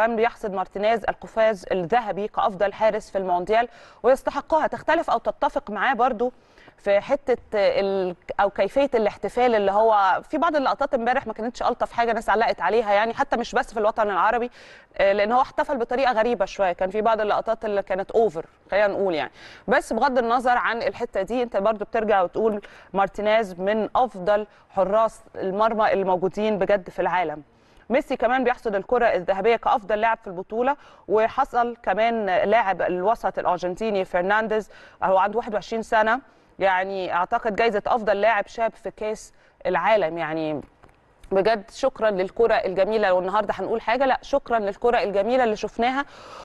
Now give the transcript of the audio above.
فان بيحصد مارتينيز القفاز الذهبي كافضل حارس في المونديال ويستحقها تختلف او تتفق معاه برضو في حته ال... او كيفيه الاحتفال اللي هو في بعض اللقطات امبارح ما كانتش الطف حاجه ناس علقت عليها يعني حتى مش بس في الوطن العربي آه، لان هو احتفل بطريقه غريبه شويه كان في بعض اللقطات اللي كانت اوفر خلينا نقول يعني بس بغض النظر عن الحته دي انت برضو بترجع وتقول مارتينيز من افضل حراس المرمى الموجودين بجد في العالم ميسي كمان بيحصد الكره الذهبيه كافضل لاعب في البطوله وحصل كمان لاعب الوسط الارجنتيني فرنانديز هو عنده 21 سنه يعني اعتقد جايزه افضل لاعب شاب في كاس العالم يعني بجد شكرا للكره الجميله والنهارده هنقول حاجه لا شكرا للكره الجميله اللي شفناها